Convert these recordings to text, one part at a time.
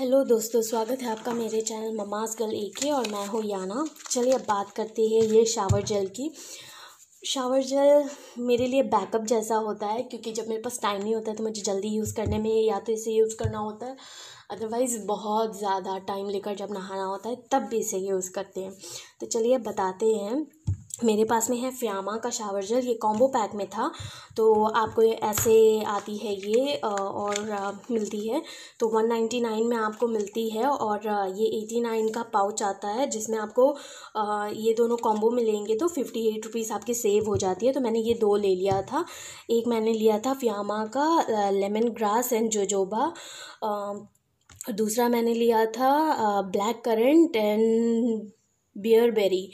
hello दोस्तों स्वागत है आपका मेरे चैनल ममाज गर्ल ए के और मैं हूँ याना चलिए अब बात करते हैं ये शावर जेल की शावर जेल मेरे लिए बैकअप जैसा होता है क्योंकि जब मेरे पास टाइम नहीं होता है तो मुझे जल्दी यूज़ करने में या तो इसे यूज़ करना होता है अदरवाइज़ बहुत ज़्यादा टाइम लेकर जब नहाना होता है तब भी इसे यूज़ करते हैं तो चलिए बताते हैं मेरे पास में है फ़्यामा का शावर जल ये कॉम्बो पैक में था तो आपको ऐसे आती है ये और मिलती है तो वन नाइन्टी नाइन में आपको मिलती है और ये एटी नाइन का पाउच आता है जिसमें आपको ये दोनों कॉम्बो मिलेंगे तो फिफ्टी एट रुपीज़ आपकी सेव हो जाती है तो मैंने ये दो ले लिया था एक मैंने लिया था फ़्यामा का लेमन ग्रास एंड जोजोबा दूसरा मैंने लिया था black currant and bearberry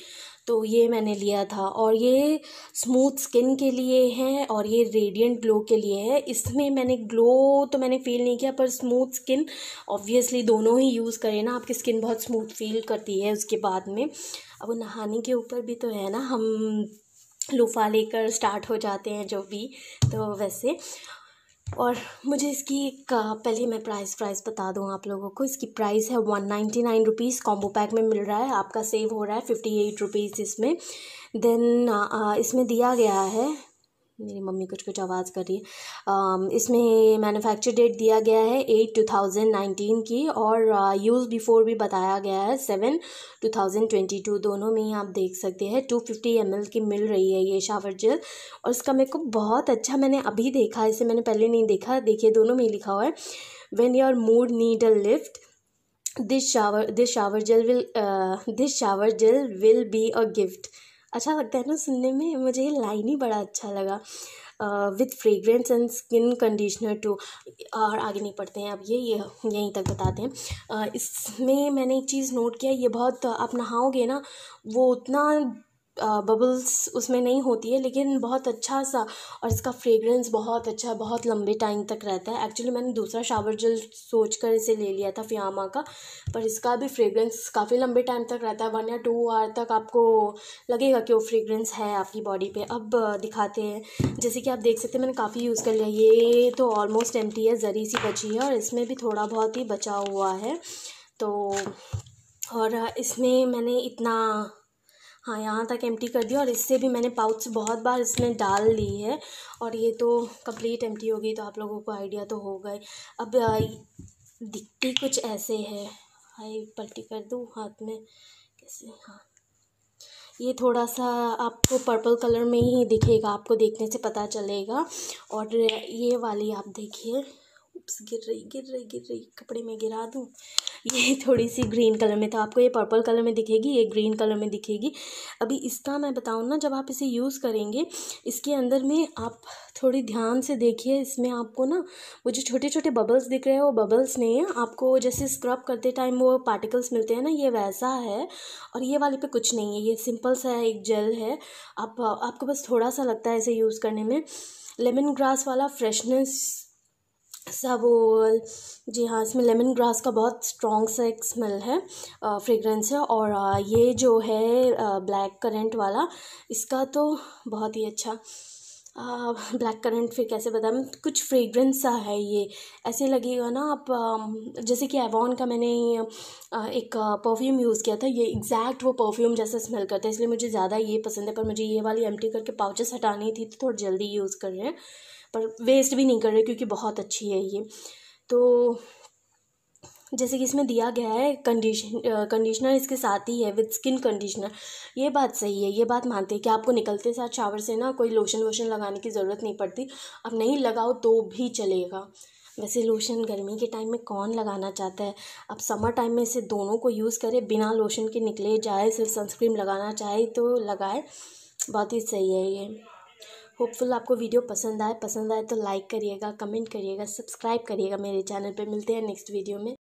तो ये मैंने लिया था और ये स्मूथ स्किन के लिए है और ये रेडियंट ग्लो के लिए है इसमें मैंने ग्लो तो मैंने फ़ील नहीं किया पर स्मूथ स्किन ऑब्वियसली दोनों ही यूज़ करें ना आपकी स्किन बहुत स्मूथ फील करती है उसके बाद में अब नहाने के ऊपर भी तो है ना हम लूफा लेकर स्टार्ट हो जाते हैं जो भी तो वैसे और मुझे इसकी का पहले मैं प्राइस प्राइस बता दूँ आप लोगों को इसकी प्राइस है one ninety nine rupees combo pack में मिल रहा है आपका सेव हो रहा है फिफ्टी एट रुपीज़ इसमें देन इसमें दिया गया है मेरी मम्मी कुछ कुछ आवाज़ कर रही है इसमें मैन्युफैक्चर डेट दिया गया है एट टू थाउजेंड नाइनटीन की और यूज़ बिफोर भी बताया गया है seven two thousand twenty two दोनों में ही आप देख सकते हैं टू फिफ्टी एम एल की मिल रही है ये शावर जेल और इसका मेरे को बहुत अच्छा मैंने अभी देखा इसे मैंने पहले नहीं देखा देखिए दोनों में लिखा हुआ है when your mood need a lift this shower this shower gel will this shower gel will be a gift अच्छा लगता है ना सुनने में मुझे ये लाइन ही बड़ा अच्छा लगा with fragrance and skin conditioner too और आगे नहीं पढ़ते हैं अब ये ये यहीं तक बताते हैं uh, इसमें मैंने एक चीज़ नोट किया ये बहुत आप नहाओगे ना वो उतना बबल्स उसमें नहीं होती है लेकिन बहुत अच्छा सा और इसका फ्रेगरेंस बहुत अच्छा बहुत लंबे टाइम तक रहता है एक्चुअली मैंने दूसरा शावर जेल सोच कर इसे ले लिया था फियामा का पर इसका भी फ्रेगरेंस काफ़ी लंबे टाइम तक रहता है वन या टू आवर तक आपको लगेगा कि वो फ्रेगरेंस है आपकी बॉडी पर अब दिखाते हैं जैसे कि आप देख सकते हैं मैंने काफ़ी यूज़ कर लिया ये तो ऑलमोस्ट एम है ज़री सी बची है और इसमें भी थोड़ा बहुत ही बचा हुआ है तो और इसमें मैंने इतना हाँ यहाँ तक एम्प्टी कर दिया और इससे भी मैंने पाउच बहुत बार इसमें डाल ली है और ये तो कंप्लीट एम्प्टी हो गई तो आप लोगों को आइडिया तो हो गए अब दिखती कुछ ऐसे है हाई पल्टी कर दूँ हाथ में कैसे हाँ ये थोड़ा सा आपको पर्पल कलर में ही दिखेगा आपको देखने से पता चलेगा और ये वाली आप देखिए उप्स गिर रही गिर रही गिर रही कपड़े में गिरा दूँ ये थोड़ी सी ग्रीन कलर में था आपको ये पर्पल कलर में दिखेगी ये ग्रीन कलर में दिखेगी अभी इसका मैं बताऊँ ना जब आप इसे यूज़ करेंगे इसके अंदर में आप थोड़ी ध्यान से देखिए इसमें आपको ना वो जो छोटे छोटे बबल्स दिख रहे हैं वो बबल्स नहीं हैं आपको जैसे स्क्रब करते टाइम वो पार्टिकल्स मिलते हैं ना ये वैसा है और ये वाले पे कुछ नहीं है ये सिंपल सा एक जेल है आप आपको बस थोड़ा सा लगता है इसे यूज़ करने में लेमन ग्रास वाला फ्रेशनेस साबुल जी हाँ इसमें लेमन ग्रास का बहुत स्ट्रॉन्ग सा एक स्मेल है फ्रेगरेंस है और ये जो है ब्लैक करेंट वाला इसका तो बहुत ही अच्छा ब्लैक करंट फिर कैसे बताऊँ मतलब कुछ फ्रेगरेंस सा है ये ऐसे लगेगा ना आप जैसे कि एवॉन का मैंने एक परफ्यूम यूज़ किया था ये एग्जैक्ट वो परफ्यूम जैसा स्मेल करता है इसलिए मुझे ज़्यादा ये पसंद है पर मुझे ये वाली एम्प्टी करके पाउचेस हटानी थी तो थोड़ी जल्दी यूज़ कर रहे हैं पर वेस्ट भी नहीं कर रहे क्योंकि बहुत अच्छी है ये तो जैसे कि इसमें दिया गया है कंडीशन कंडीशनर इसके साथ ही है विद स्किन कंडीशनर ये बात सही है ये बात मानते हैं कि आपको निकलते साथ शावर से ना कोई लोशन वोशन लगाने की ज़रूरत नहीं पड़ती अब नहीं लगाओ तो भी चलेगा वैसे लोशन गर्मी के टाइम में कौन लगाना चाहता है अब समर टाइम में इसे दोनों को यूज़ करें बिना लोशन के निकले जाए सिर्फ सनस्क्रीन लगाना चाहे तो लगाए बहुत ही सही है ये होपफुल आपको वीडियो पसंद आए पसंद आए तो लाइक करिएगा कमेंट करिएगा सब्सक्राइब करिएगा मेरे चैनल पे मिलते हैं नेक्स्ट वीडियो में